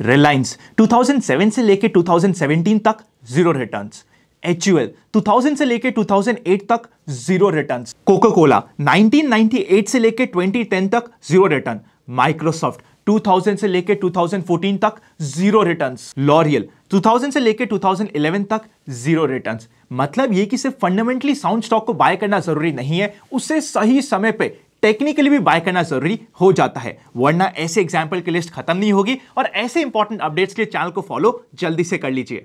रिलायंस 2007 से लेकर 2017 तक जीरो रिटर्न्स एच 2000 से लेकर 2008 तक जीरो रिटर्न्स कोको कोला 1998 से लेकर 2010 तक जीरो रिटर्न माइक्रोसॉफ्ट 2000 से लेकर 2014 तक जीरो रिटर्न्स लॉरियल 2000 से लेकर 2011 तक जीरो रिटर्न्स मतलब ये कि सिर्फ फंडामेंटली साउंड स्टॉक को बाय करना जरूरी नहीं है उसे सही समय पे टेक्निकली भी बाय करना जरूरी हो जाता है वरना ऐसे एग्जाम्पल की लिस्ट खत्म नहीं होगी और ऐसे इंपॉर्टेंट अपडेट्स के लिए चैनल को फॉलो जल्दी से कर लीजिए